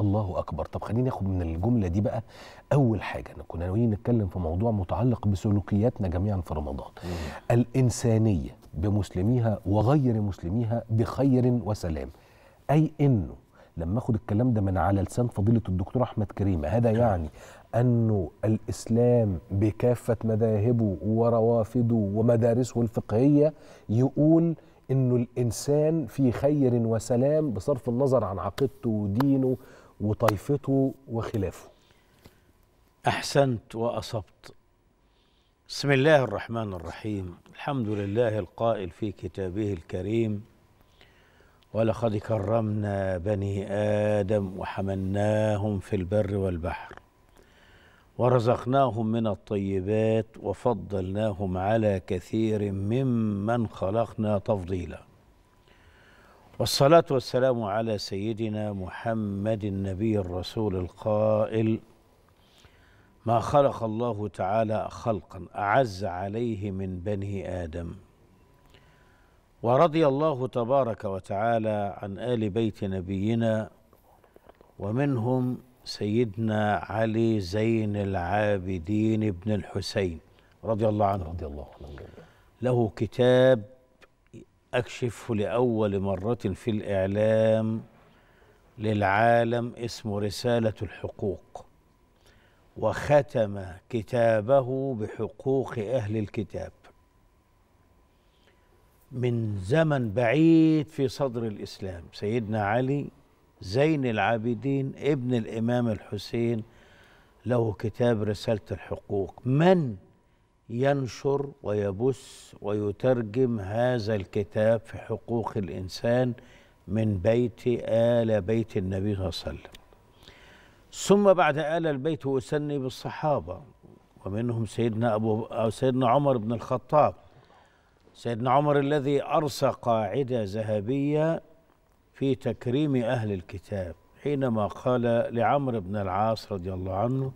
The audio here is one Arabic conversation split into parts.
الله اكبر طب خليني اخد من الجمله دي بقى اول حاجه احنا كنا ناويين نتكلم في موضوع متعلق بسلوكياتنا جميعا في رمضان مم. الانسانيه بمسلميها وغير مسلميها بخير وسلام اي انه لما اخد الكلام ده من على لسان فضيله الدكتور احمد كريمه هذا يعني انه الاسلام بكافه مذاهبه وروافده ومدارسه الفقهيه يقول انه الانسان في خير وسلام بصرف النظر عن عقيدته ودينه وطائفته وخلافه احسنت واصبت بسم الله الرحمن الرحيم الحمد لله القائل في كتابه الكريم ولقد كرمنا بني ادم وحملناهم في البر والبحر ورزقناهم من الطيبات وفضلناهم على كثير ممن خلقنا تفضيلا والصلاة والسلام على سيدنا محمد النبي الرسول القائل ما خلق الله تعالى خلقا أعز عليه من بني آدم ورضي الله تبارك وتعالى عن آل بيت نبينا ومنهم سيدنا علي زين العابدين بن الحسين رضي الله عنه رضي الله عنه له كتاب أكشف لأول مرة في الإعلام للعالم اسم رسالة الحقوق وختم كتابه بحقوق أهل الكتاب من زمن بعيد في صدر الإسلام سيدنا علي زين العابدين ابن الإمام الحسين له كتاب رسالة الحقوق من ينشر ويبث ويترجم هذا الكتاب في حقوق الإنسان من بيت آل بيت النبي صلى الله عليه وسلم ثم بعد آل البيت وسني بالصحابة ومنهم سيدنا أبو أو سيدنا عمر بن الخطاب سيدنا عمر الذي أرسى قاعدة ذهبية في تكريم أهل الكتاب حينما قال لعمرو بن العاص رضي الله عنه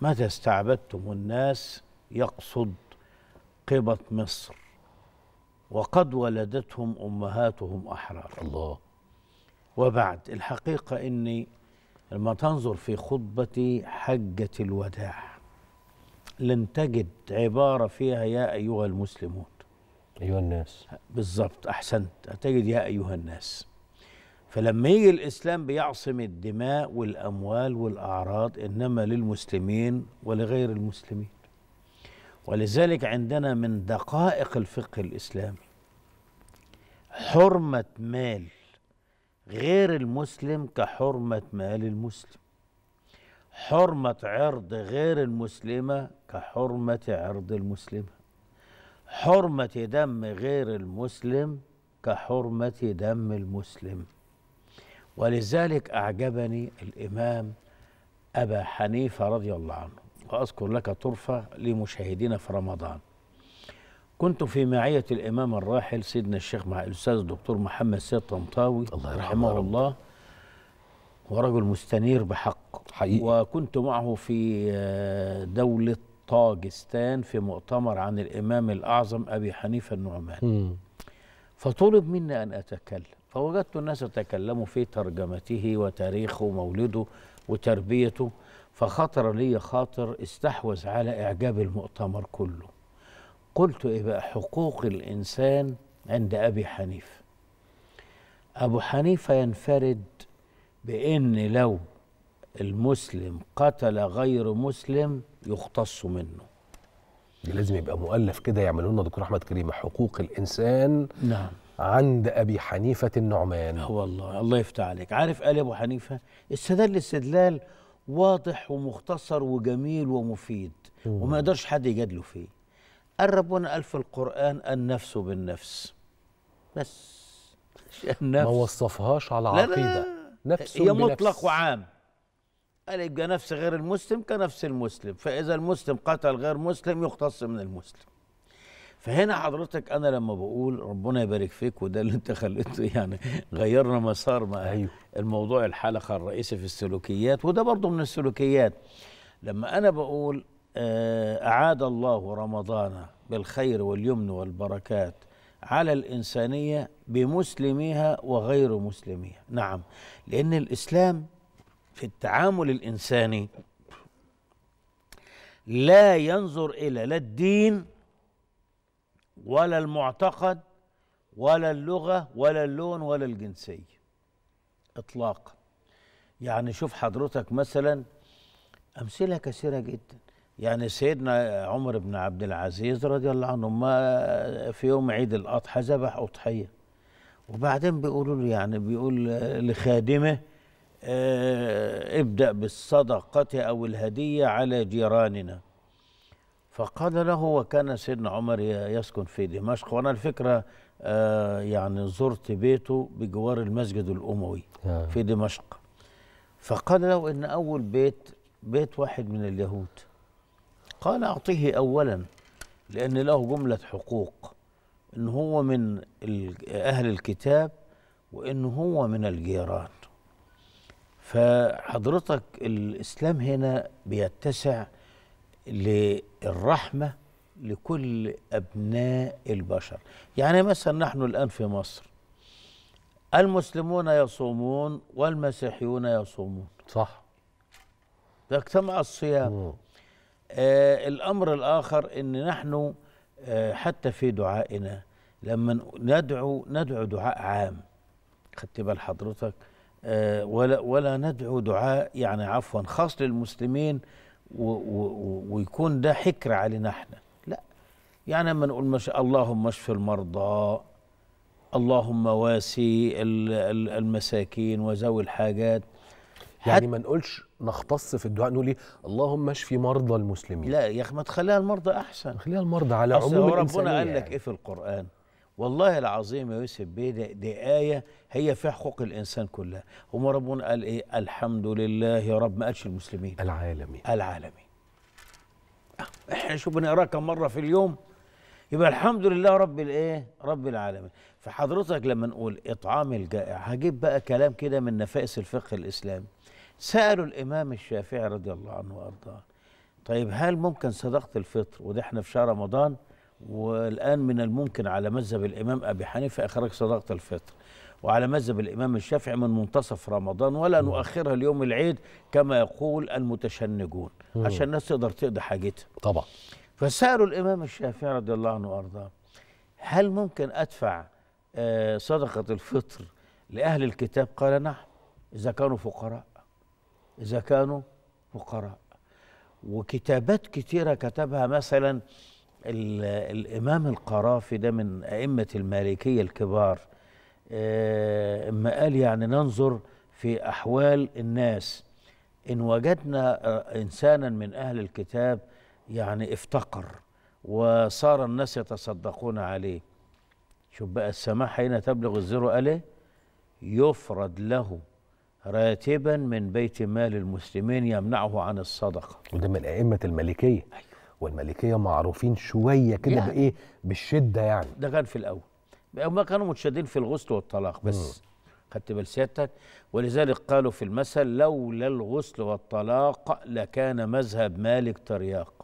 متى استعبدتم الناس يقصد قبط مصر وقد ولدتهم امهاتهم احرار الله وبعد الحقيقه اني لما تنظر في خطبتي حجه الوداع لن تجد عباره فيها يا ايها المسلمون ايها الناس بالظبط احسنت هتجد يا ايها الناس فلما يجي الاسلام بيعصم الدماء والاموال والاعراض انما للمسلمين ولغير المسلمين ولذلك عندنا من دقائق الفقه الاسلامي حرمه مال غير المسلم كحرمه مال المسلم حرمه عرض غير المسلمه كحرمه عرض المسلمه حرمه دم غير المسلم كحرمه دم المسلم ولذلك اعجبني الامام ابا حنيفه رضي الله عنه وأذكر لك طرفة لمشاهدينا في رمضان كنت في معية الإمام الراحل سيدنا الشيخ مع الأستاذ الدكتور محمد سيد طنطاوي الله رحمه الله, الله ورجل مستنير بحق حقيقي. وكنت معه في آه، دولة طاجستان في مؤتمر عن الإمام الأعظم أبي حنيفة النعمان م. فطلب مني أن أتكلم فوجدت الناس يتكلموا في ترجمته وتاريخه ومولده وتربيته فخطر لي خاطر استحوذ على إعجاب المؤتمر كله قلت إيه بقى حقوق الإنسان عند أبي حنيفة أبو حنيفة ينفرد بأن لو المسلم قتل غير مسلم يختص منه لازم يبقى مؤلف كده يعملوا لنا دكتور احمد كريم حقوق الانسان نعم عند ابي حنيفه النعمان هو آه والله الله يفتح عليك عارف قال إيه ابو حنيفه استدل استدلال واضح ومختصر وجميل ومفيد وما يقدرش حد يجادله فيه قال ربنا قال في القرآن النفس بالنفس بس النفس ما وصفهاش على عقيدة لا لا. نفس هي مطلق وعام قال يبقى نفس غير المسلم كنفس المسلم فإذا المسلم قتل غير مسلم يختص من المسلم فهنا حضرتك انا لما بقول ربنا يبارك فيك وده اللي انت خليته يعني غيرنا مسار مع أيوه. الموضوع الحلقه الرئيسي في السلوكيات وده برضه من السلوكيات لما انا بقول آه، اعاد الله رمضان بالخير واليمن والبركات على الانسانيه بمسلميها وغير مسلميها نعم لان الاسلام في التعامل الانساني لا ينظر الى لا الدين ولا المعتقد ولا اللغة ولا اللون ولا الجنسية إطلاقا يعني شوف حضرتك مثلا أمثلة كثيرة جدا يعني سيدنا عمر بن عبد العزيز رضي الله عنه ما في يوم عيد الأضحى ذبح أضحية وبعدين بيقولوا له يعني بيقول لخادمه آه، ابدأ بالصدقة أو الهدية على جيراننا فقال له وكان سيدنا عمر يسكن في دمشق وانا الفكره آه يعني زرت بيته بجوار المسجد الاموي آه. في دمشق فقال له ان اول بيت بيت واحد من اليهود قال اعطيه اولا لان له جمله حقوق ان هو من اهل الكتاب وان هو من الجيران فحضرتك الاسلام هنا بيتسع للرحمة لكل أبناء البشر يعني مثلا نحن الآن في مصر المسلمون يصومون والمسيحيون يصومون صح اجتمع الصيام آه الأمر الآخر أن نحن آه حتى في دعائنا لما ندعو ندعو دعاء عام خدت بال حضرتك آه ولا ولا ندعو دعاء يعني عفوا خاص للمسلمين و و ويكون ده حكر علينا احنا لا يعني لما نقول مش اللهم اشف المرضى اللهم واسي المساكين وذوي الحاجات يعني ما نقولش نختص في الدعاء نقول ايه اللهم اشفي مرضى المسلمين لا يا اخي ما تخليها المرضى احسن خليها المرضى على عموم ربنا قال لك يعني. ايه في القران والله العظيم يا يوسف بيه دي, دي آية هي في حقوق الإنسان كلها هم ربنا قال إيه الحمد لله يا رب ما قالش المسلمين العالمين العالمين آه، احنا شوف بنقراه كم مرة في اليوم يبقى الحمد لله رب الايه رب العالمين فحضرتك لما نقول إطعام الجائع هجيب بقى كلام كده من نفائس الفقه الإسلامي سألوا الإمام الشافعي رضي الله عنه وأرضاه طيب هل ممكن صدقة الفطر وده احنا في شهر رمضان والآن من الممكن على مذهب الإمام أبي حنيفة إخراج صدقة الفطر وعلى مذهب الإمام الشافعي من منتصف رمضان ولا نؤخرها ليوم العيد كما يقول المتشنجون عشان الناس تقدر تقضي حاجتها طبعا فسألوا الإمام الشافعي رضي الله عنه وأرضاه هل ممكن أدفع آه، صدقة الفطر لأهل الكتاب قال نعم إذا كانوا فقراء إذا كانوا فقراء وكتابات كتيرة كتبها مثلا الإمام القرافي ده من أئمة المالكية الكبار اما آه، قال يعني ننظر في أحوال الناس إن وجدنا آه، إنسانا من أهل الكتاب يعني افتقر وصار الناس يتصدقون عليه شوف بقى السماحه حين تبلغ الزر قال ايه يفرد له راتبا من بيت مال المسلمين يمنعه عن الصدقه وده من ائمه المالكيه أيوة. والملكيه معروفين شويه كده يعني بايه بالشده يعني ده كان في الاول هم كانوا متشددين في الغسل والطلاق بس خدت بال سيادتك ولذلك قالوا في المثل لولا الغسل والطلاق لكان مذهب مالك ترياق